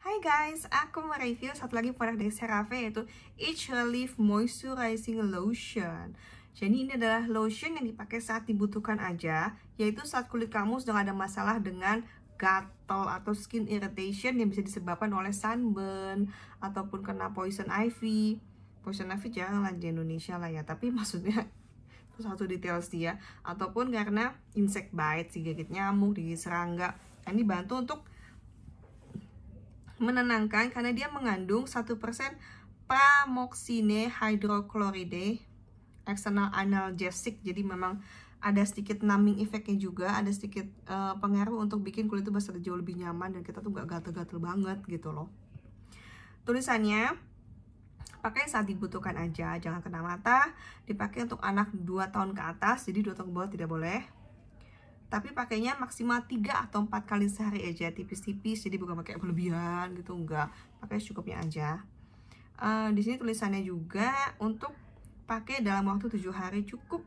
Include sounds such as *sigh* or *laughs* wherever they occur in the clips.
Hai guys, aku mau review satu lagi produk dari CeraVe yaitu Each Relief Moisturizing Lotion Jadi ini adalah lotion yang dipakai saat dibutuhkan aja Yaitu saat kulit kamu sedang ada masalah dengan gatal atau skin irritation yang bisa disebabkan oleh sunburn Ataupun kena poison ivy Poison ivy jarang di Indonesia lah ya, tapi *laughs* maksudnya itu satu detail sih ya Ataupun karena insect bite, si gigit nyamuk, gigit serangga nah, Ini bantu untuk menenangkan karena dia mengandung 1% pamoxine hydrochloride external analgesic jadi memang ada sedikit numbing efeknya juga ada sedikit uh, pengaruh untuk bikin kulit itu besar jauh lebih nyaman dan kita tuh gak gatel-gatel banget gitu loh tulisannya pakai saat dibutuhkan aja jangan kena mata dipakai untuk anak 2 tahun ke atas jadi 2 tahun ke bawah tidak boleh tapi pakainya maksimal 3 atau 4 kali sehari aja tipis-tipis jadi bukan pakai berlebihan gitu enggak pakai secukupnya aja uh, di sini tulisannya juga untuk pakai dalam waktu tujuh hari cukup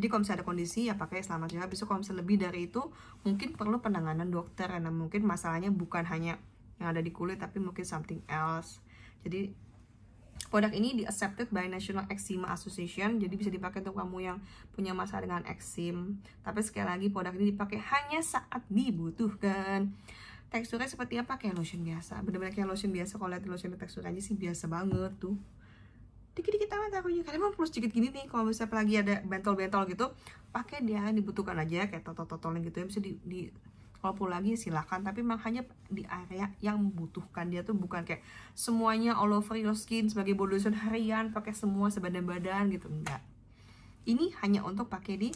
jadi kalau misalnya ada kondisi ya pakai selamat juga bisa kalau misalnya lebih dari itu mungkin perlu penanganan dokter karena mungkin masalahnya bukan hanya yang ada di kulit tapi mungkin something else jadi Produk ini di accepted by National Eczema Association, jadi bisa dipakai untuk kamu yang punya masalah dengan eksim. Tapi sekali lagi produk ini dipakai hanya saat dibutuhkan. Teksturnya seperti apa? Kayak lotion biasa. Bener-bener kayak lotion biasa. Kalau lihat lotion teksturnya sih biasa banget tuh. Dikit-dikit amat taruhnya. Kalian mau plus sedikit gini nih. Kalau misalnya lagi ada bentol-bentol gitu, pakai dia dibutuhkan aja kayak totol-totolan gitu ya bisa di, di kalaupun lagi silahkan tapi hanya di area yang membutuhkan dia tuh bukan kayak semuanya all over your skin sebagai body harian pakai semua sebadan-badan gitu enggak ini hanya untuk pakai di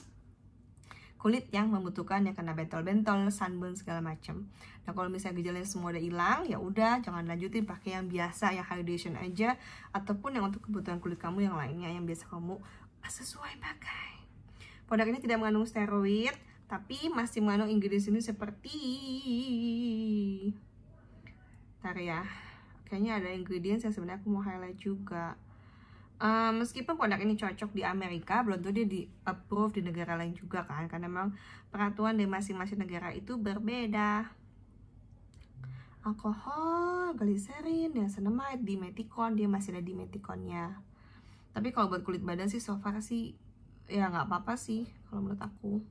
kulit yang membutuhkan yang kena bentol-bentol, sunburn segala macam. Nah kalau misalnya gejalanya semua udah hilang, ya udah jangan lanjutin pakai yang biasa, yang hydration aja, ataupun yang untuk kebutuhan kulit kamu yang lainnya yang biasa kamu sesuai pakai. Produk ini tidak mengandung steroid, tapi masih mengandung ingredients ini seperti ntar ya kayaknya ada ingredients yang sebenarnya aku mau highlight juga uh, meskipun produk ini cocok di Amerika belum tentu dia di approve di negara lain juga kan karena memang peraturan di masing-masing negara itu berbeda alkohol, glycerin dan di Meticon, dia masih ada Meticonnya tapi kalau buat kulit badan sih so far sih ya nggak apa-apa sih kalau menurut aku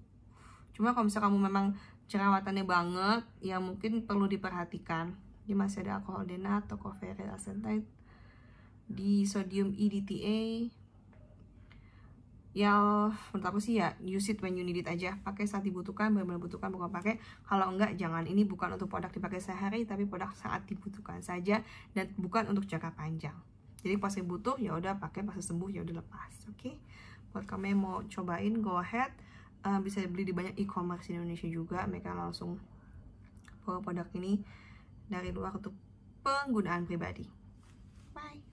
cuma kalau misal kamu memang jerawatannya banget ya mungkin perlu diperhatikan dia masih ada alkohol denat atau covalent acetate di sodium EDTA ya menurut aku sih ya use it when you need it aja pakai saat dibutuhkan benar-benar butuhkan bukan pakai kalau enggak jangan ini bukan untuk produk dipakai sehari tapi produk saat dibutuhkan saja dan bukan untuk jangka panjang jadi pas butuh ya udah pakai pas sembuh ya udah lepas oke okay? buat kamu yang mau cobain go ahead uh, bisa beli di banyak e-commerce di Indonesia juga mereka langsung bawa produk ini dari luar untuk penggunaan pribadi bye